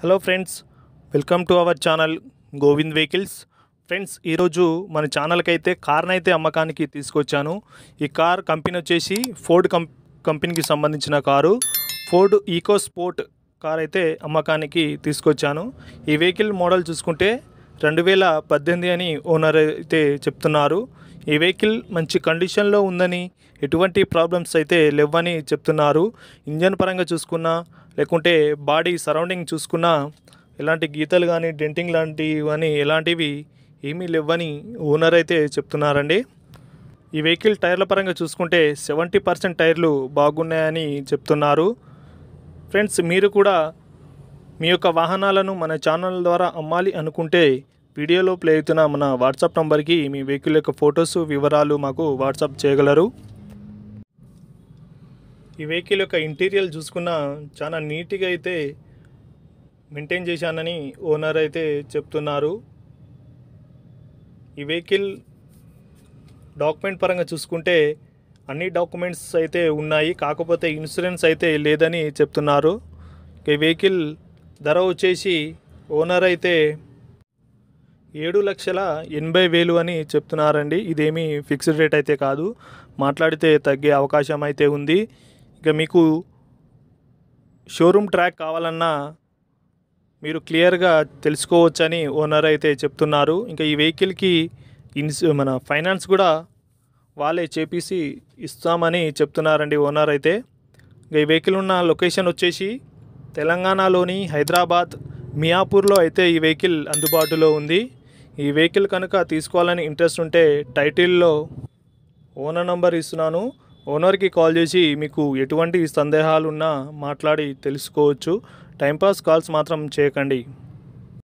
hello friends welcome to our channel Govind vehicles friends ఈరోజు మన ఛానల్కి అయితే కార్ని అయితే అమ్మకానికి తీసుకొచ్చాను ఈ కార్ కంపెనీ వచ్చేసి ఫోర్డ్ కం కంపెనీకి సంబంధించిన car Ford Eco Sport car అయితే అమ్మకానికి తీసుకొచ్చాను ఈ వెహికల్ మోడల్ చూసుకుంటే రెండు వేల పద్దెనిమిది అని ఓనర్ అయితే చెప్తున్నారు ఈ వెహికల్ మంచి కండిషన్లో ఉందని ఎటువంటి ప్రాబ్లమ్స్ అయితే లేవని చెప్తున్నారు ఇంజన్ పరంగా చూసుకున్నా లేకుంటే బాడీ సరౌండింగ్ చూసుకున్నా ఎలాంటి గీతలు కానీ డెంటింగ్ లాంటివి అని ఎలాంటివి ఏమీ లేవని ఓనర్ అయితే చెప్తున్నారండి ఈ వెహికల్ టైర్ల పరంగా చూసుకుంటే సెవెంటీ పర్సెంట్ టైర్లు బాగున్నాయని చెప్తున్నారు ఫ్రెండ్స్ మీరు కూడా మీ యొక్క వాహనాలను మన ఛానల్ ద్వారా అమ్మాలి అనుకుంటే వీడియోలో ప్లే అవుతున్న మన వాట్సాప్ నంబర్కి మీ వెహికల్ యొక్క ఫొటోస్ వివరాలు మాకు వాట్సాప్ చేయగలరు ఈ వెహికల్ యొక్క ఇంటీరియర్ చూసుకున్న చాలా నీట్గా అయితే మెయింటైన్ చేశానని ఓనర్ అయితే చెప్తున్నారు ఈ వెహికల్ డాక్యుమెంట్ పరంగా చూసుకుంటే అన్ని డాక్యుమెంట్స్ అయితే ఉన్నాయి కాకపోతే ఇన్సూరెన్స్ అయితే లేదని చెప్తున్నారు ఈ వెహికల్ ధర వచ్చేసి ఓనర్ అయితే ఏడు లక్షల ఎనభై వేలు అని చెప్తున్నారండి ఇదేమీ ఫిక్స్డ్ రేట్ అయితే కాదు మాట్లాడితే తగ్గే అవకాశం అయితే ఉంది ఇక మీకు షోరూమ్ ట్రాక్ కావాలన్నా మీరు క్లియర్గా తెలుసుకోవచ్చని ఓనర్ అయితే చెప్తున్నారు ఇంకా ఈ వెహికల్కి ఇన్స్ మన ఫైనాన్స్ కూడా వాళ్ళే చేపిసి ఇస్తామని చెప్తున్నారండి ఓనర్ అయితే ఇంకా ఈ వెహికల్ ఉన్న లొకేషన్ వచ్చేసి తెలంగాణలోని హైదరాబాద్ మియాపూర్లో అయితే ఈ వెహికల్ అందుబాటులో ఉంది ఈ వెహికల్ కనుక తీసుకోవాలని ఇంట్రెస్ట్ ఉంటే టైటిల్లో ఓనర్ నంబర్ ఇస్తున్నాను ఓనర్కి కాల్ చేసి మీకు ఎటువంటి సందేహాలున్నా మాట్లాడి తెలుసుకోవచ్చు టైంపాస్ కాల్స్ మాత్రం చేయకండి